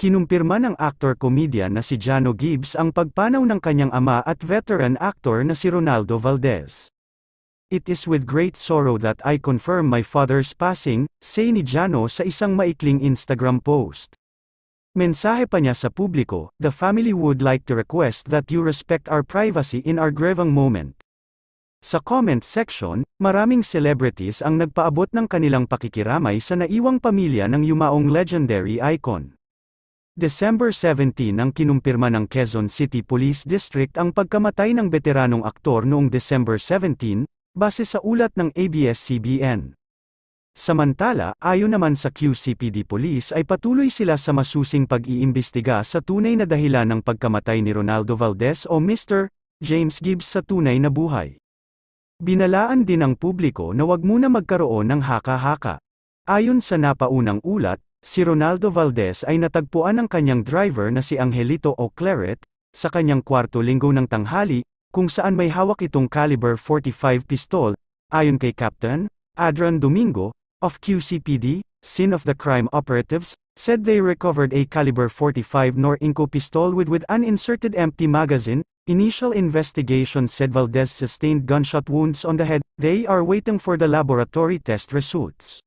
Kinumpirma ng actor-comedian na si Jano Gibbs ang pagpanaw ng kanyang ama at veteran actor na si Ronaldo Valdez. It is with great sorrow that I confirm my father's passing, say ni Jano sa isang maikling Instagram post. Mensahe pa niya sa publiko, the family would like to request that you respect our privacy in our grevang moment. Sa comment section, maraming celebrities ang nagpaabot ng kanilang pakikiramay sa naiwang pamilya ng yumaong legendary icon. December 17 nang kinumpirma ng Quezon City Police District ang pagkamatay ng veteranong aktor noong December 17, base sa ulat ng ABS-CBN. Samantala, ayon naman sa QCPD Police ay patuloy sila sa masusing pag-iimbestiga sa tunay na dahilan ng pagkamatay ni Ronaldo Valdez o Mr. James Gibbs sa tunay na buhay. Binalaan din ng publiko na wag muna magkaroon ng haka-haka. Ayon sa napaunang ulat, Si Ronaldo Valdez ay natagpuan ng kanyang driver na si Angelito O'Claret, sa kanyang kwarto linggo ng tanghali, kung saan may hawak itong caliber 45 pistol, ayon kay Captain Adrian Domingo, of QCPD, Sin of the Crime Operatives, said they recovered a caliber 45 Norinco pistol with, with an inserted empty magazine, Initial investigation said Valdez sustained gunshot wounds on the head, they are waiting for the laboratory test results.